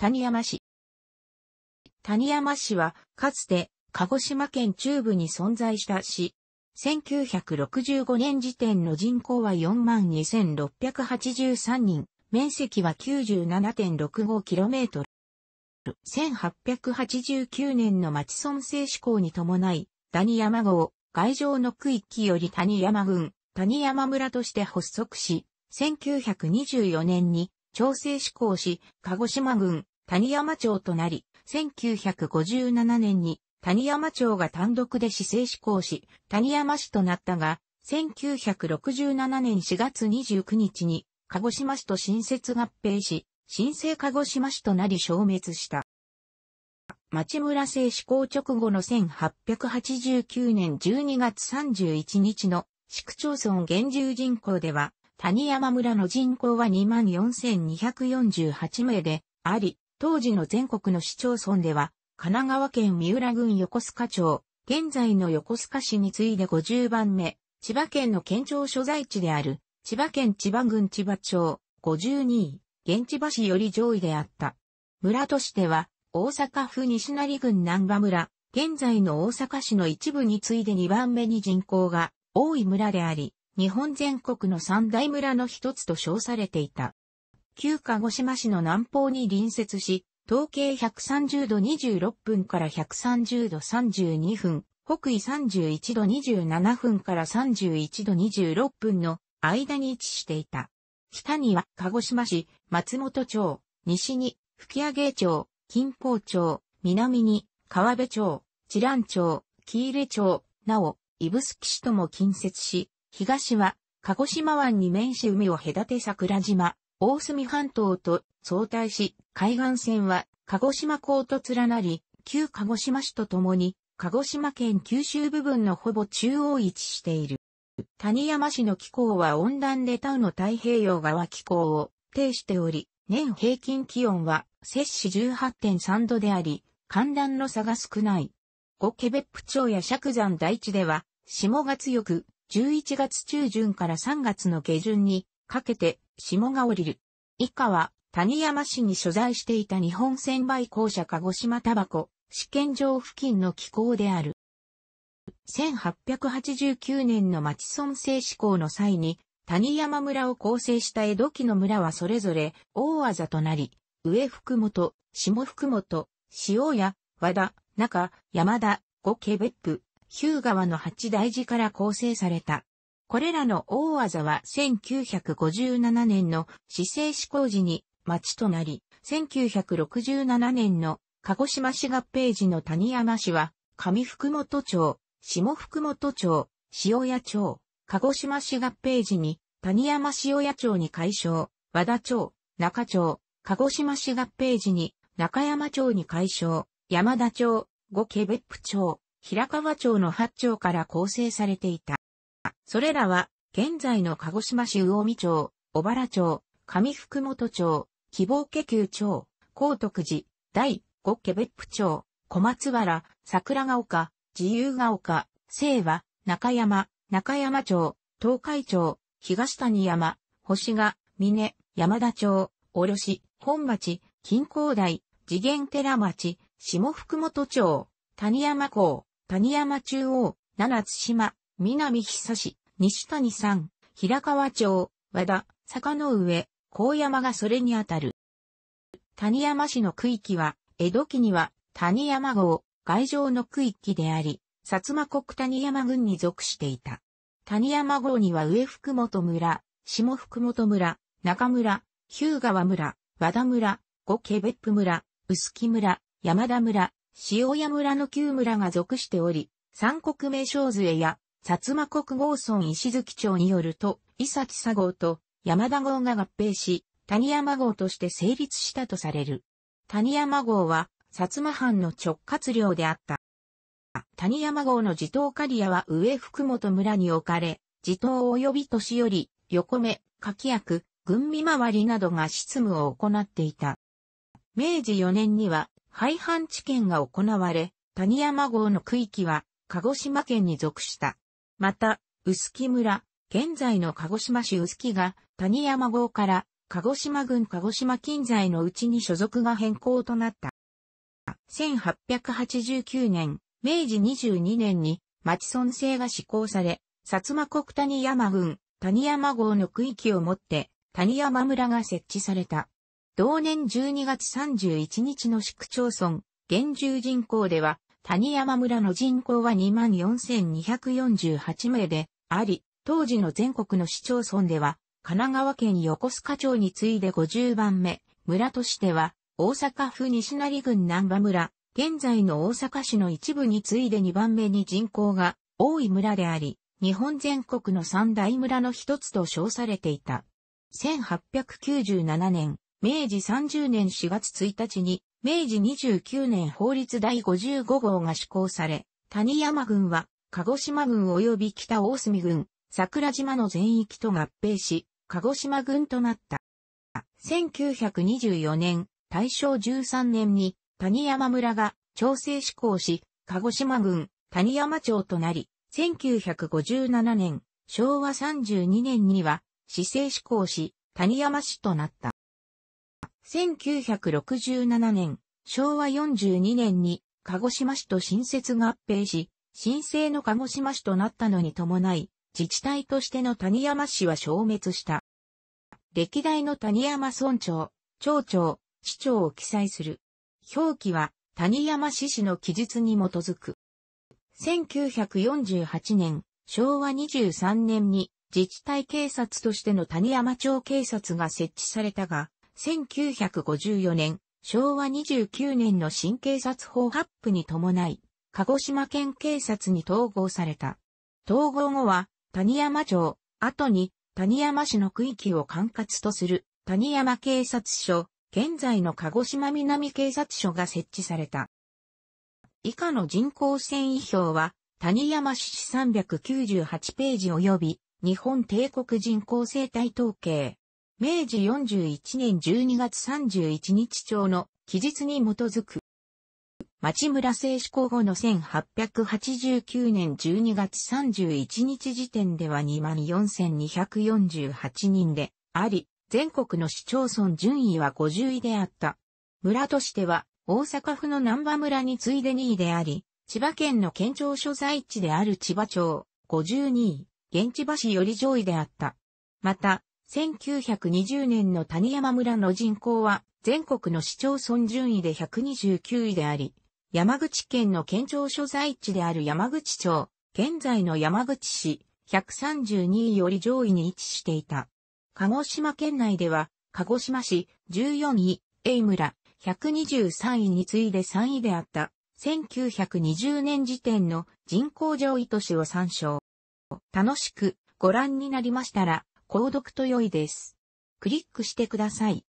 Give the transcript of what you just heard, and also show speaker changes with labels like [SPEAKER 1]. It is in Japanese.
[SPEAKER 1] 谷山市。谷山市は、かつて、鹿児島県中部に存在した市。1965年時点の人口は42,683人、面積は 97.65km。1889年の町村制施行に伴い、谷山号、外上の区域より谷山郡、谷山村として発足し、1924年に調整施行し、鹿児島郡、谷山町となり、1957年に谷山町が単独で市政施行し、谷山市となったが、1967年4月29日に、鹿児島市と新設合併し、新生鹿児島市となり消滅した。町村制施行直後の1889年12月31日の市区町村現住人口では、谷山村の人口は24,248名であり、当時の全国の市町村では、神奈川県三浦郡横須賀町、現在の横須賀市に次いで50番目、千葉県の県庁所在地である、千葉県千葉郡千葉町、52位、現地橋より上位であった。村としては、大阪府西成郡南波村、現在の大阪市の一部に次いで2番目に人口が多い村であり、日本全国の三大村の一つと称されていた。旧鹿児島市の南方に隣接し、東経130度26分から130度32分、北緯31度27分から31度26分の間に位置していた。北には鹿児島市、松本町、西に吹上町、金峰町、南に川辺町、知覧町、木入町、なお、指宿市とも近接し、東は鹿児島湾に面し海を隔て桜島、大隅半島と相対し、海岸線は鹿児島港と連なり、旧鹿児島市と共に、鹿児島県九州部分のほぼ中央位置している。谷山市の気候は温暖でタウの太平洋側気候を呈しており、年平均気温は摂氏18.3度であり、寒暖の差が少ない。五ケベップ町や釈山大地では、霜が強く、11月中旬から3月の下旬にかけて霜が降りる。以下は、谷山市に所在していた日本船売公社鹿児島タバコ、試験場付近の気候である。1889年の町村制施行の際に、谷山村を構成した江戸期の村はそれぞれ、大技となり、上福本、下福本、塩屋、和田、中、山田、五家別府、日向川の八大寺から構成された。これらの大技は1957年の市政施行時に町となり、1967年の鹿児島市合併時の谷山市は、上福本町、下福本町、塩屋町、鹿児島市合併時に谷山塩屋町に解消、和田町、中町、鹿児島市合併時に中山町に解消、山田町、五毛別府町、平川町の八町から構成されていた。それらは、現在の鹿児島市魚見町、小原町、上福本町、希望家宮町、高徳寺、第五家別府町、小松原、桜ヶ丘、自由が丘、清和、中山、中山町、東海町、東谷山、星が、峰、山田町、卸、本町、近郊台、次元寺町、下福本町、谷山港、谷山中央、七津島、南久志、西谷さん、平川町、和田、坂の上、高山がそれにあたる。谷山市の区域は、江戸期には谷山号、外城の区域であり、薩摩国谷山郡に属していた。谷山号には上福本村、下福本村、中村、日向川村、和田村、五家別府村、臼木村、山田村、塩屋村の旧村が属しており、三国名称杖や薩摩国豪村石月町によると、伊崎佐号と山田号が合併し、谷山号として成立したとされる。谷山号は、薩摩藩の直轄領であった。谷山号の地頭刈屋は上福本村に置かれ、地頭及び年寄り、横目、柿役、軍備回りなどが執務を行っていた。明治4年には、廃藩置県が行われ、谷山号の区域は、鹿児島県に属した。また、薄木村、現在の鹿児島市薄木が谷山号から鹿児島郡鹿児島近在のうちに所属が変更となった。1889年、明治22年に町村制が施行され、薩摩国谷山郡谷山号の区域をもって谷山村が設置された。同年12月31日の市区町村、現住人口では谷山村の人口は24,248名であり、当時の全国の市町村では、神奈川県横須賀町に次いで50番目、村としては、大阪府西成郡南波村、現在の大阪市の一部に次いで2番目に人口が多い村であり、日本全国の三大村の一つと称されていた。1897年、明治30年4月1日に明治29年法律第55号が施行され、谷山郡は、鹿児島郡及び北大隅郡、桜島の全域と合併し、鹿児島郡となった。1924年、大正13年に谷山村が調整施行し、鹿児島郡谷山町となり、1957年、昭和32年には市政施行し、谷山市となった。1967年、昭和42年に鹿児島市と新設合併し、新生の鹿児島市となったのに伴い、自治体としての谷山市は消滅した。歴代の谷山村長、町長、市長を記載する。表記は谷山市市の記述に基づく。1948年、昭和23年に自治体警察としての谷山町警察が設置されたが、1954年、昭和29年の新警察法発布に伴い、鹿児島県警察に統合された。統合後は、谷山町、後に谷山市の区域を管轄とする谷山警察署、現在の鹿児島南警察署が設置された。以下の人口繊維表は、谷山市398ページ及び、日本帝国人口生態統計、明治41年12月31日朝の記述に基づく。町村製施候補の1889年12月31日時点では24,248人であり、全国の市町村順位は50位であった。村としては大阪府の南波村に次いで2位であり、千葉県の県庁所在地である千葉町52位、現地橋より上位であった。また、1920年の谷山村の人口は全国の市町村順位で129位であり、山口県の県庁所在地である山口町、現在の山口市、132位より上位に位置していた。鹿児島県内では、鹿児島市14位、A 村123位に次いで3位であった1920年時点の人口上位都市を参照。楽しくご覧になりましたら、購読と良いです。クリックしてください。